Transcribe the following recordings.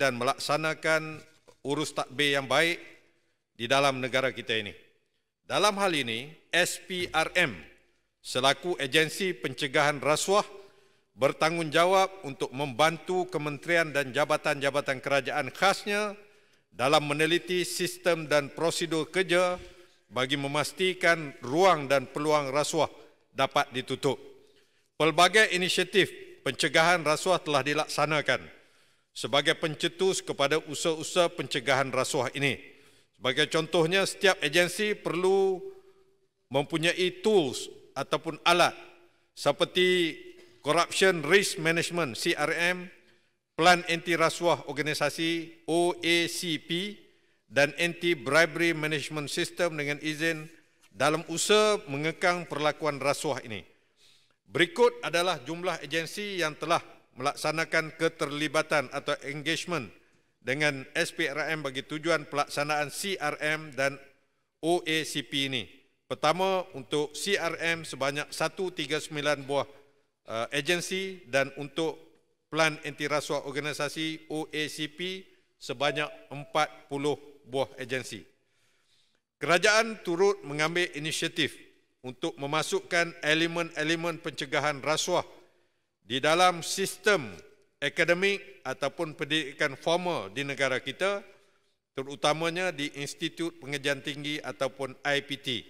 dan melaksanakan urus takbir yang baik di dalam negara kita ini. Dalam hal ini, SPRM selaku agensi pencegahan rasuah bertanggungjawab untuk membantu kementerian dan jabatan-jabatan kerajaan khasnya dalam meneliti sistem dan prosedur kerja bagi memastikan ruang dan peluang rasuah dapat ditutup. Pelbagai inisiatif pencegahan rasuah telah dilaksanakan sebagai pencetus kepada usaha-usaha pencegahan rasuah ini. Sebagai contohnya, setiap agensi perlu mempunyai tools ataupun alat seperti Corruption Risk Management CRM, Plan Anti Rasuah Organisasi OACP dan Anti Bribery Management System dengan izin dalam usaha mengekang perlakuan rasuah ini. Berikut adalah jumlah agensi yang telah melaksanakan keterlibatan atau engagement dengan SPRM bagi tujuan pelaksanaan CRM dan OACP ini. Pertama, untuk CRM sebanyak 139 buah uh, agensi dan untuk Plan Anti Rasuah Organisasi OACP sebanyak 40 buah agensi. Kerajaan turut mengambil inisiatif untuk memasukkan elemen-elemen pencegahan rasuah di dalam sistem akademik ataupun pendidikan formal di negara kita terutamanya di Institut Pengajian Tinggi ataupun IPT.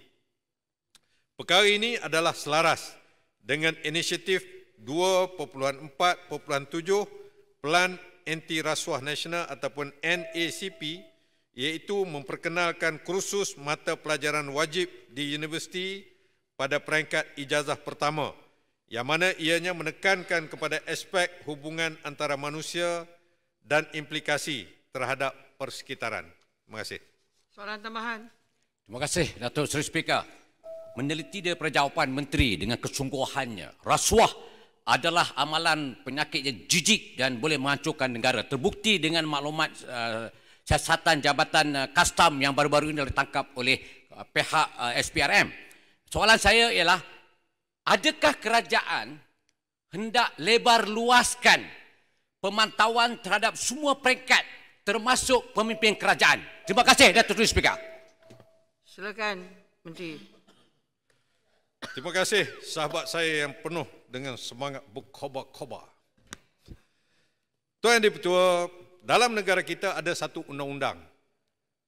Perkara ini adalah selaras dengan inisiatif 2.4.7 Pelan Anti Rasuah Nasional ataupun NACP iaitu memperkenalkan kursus mata pelajaran wajib di universiti pada peringkat ijazah pertama yang mana ianya menekankan kepada aspek hubungan antara manusia dan implikasi terhadap persekitaran. Terima kasih. Soalan tambahan. Terima kasih, Datuk Seri Speaker. Meneliti dia jawapan Menteri dengan kesungguhannya, rasuah adalah amalan penyakit yang jijik dan boleh menghancurkan negara. Terbukti dengan maklumat uh, siasatan jabatan uh, kastam yang baru-baru ini ditangkap oleh uh, pihak uh, SPRM. Soalan saya ialah, Adakah kerajaan hendak lebar luaskan pemantauan terhadap semua peringkat termasuk pemimpin kerajaan? Terima kasih Datuk Seri Speaker. Silakan Menteri. Terima kasih sahabat saya yang penuh dengan semangat berkobar-kobar. Tuan Dipertua, dalam negara kita ada satu undang-undang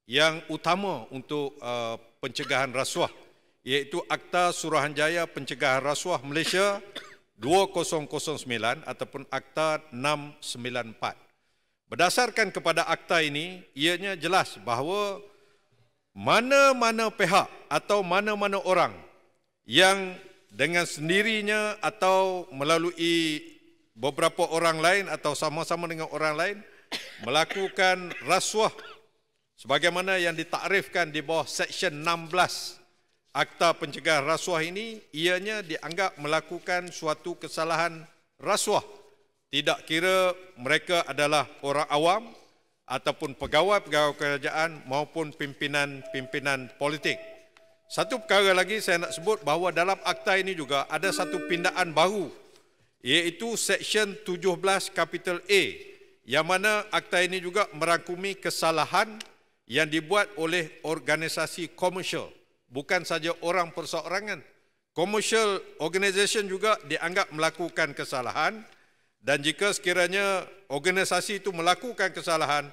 yang utama untuk uh, pencegahan rasuah iaitu Akta Suruhanjaya Pencegahan Rasuah Malaysia 2009 ataupun Akta 694. Berdasarkan kepada akta ini, ianya jelas bahawa mana-mana pihak atau mana-mana orang yang dengan sendirinya atau melalui beberapa orang lain atau sama-sama dengan orang lain melakukan rasuah sebagaimana yang ditakrifkan di bawah Seksyen Akta Pencegah Rasuah ini ianya dianggap melakukan suatu kesalahan rasuah tidak kira mereka adalah orang awam ataupun pegawai-pegawai kerajaan maupun pimpinan-pimpinan politik. Satu perkara lagi saya nak sebut bahawa dalam akta ini juga ada satu pindaan baru iaitu Seksyen 17 Kapital A yang mana akta ini juga merangkumi kesalahan yang dibuat oleh organisasi komersial bukan saja orang perseorangan. Commercial organisation juga dianggap melakukan kesalahan dan jika sekiranya organisasi itu melakukan kesalahan,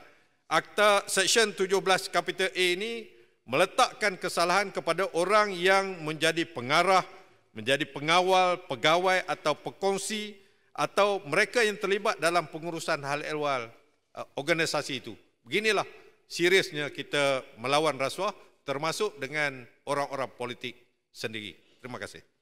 Akta Seksyen 17 Kapital A ini meletakkan kesalahan kepada orang yang menjadi pengarah, menjadi pengawal, pegawai atau pekongsi atau mereka yang terlibat dalam pengurusan hal ehwal uh, organisasi itu. Beginilah seriusnya kita melawan rasuah termasuk dengan orang-orang politik sendiri. Terima kasih.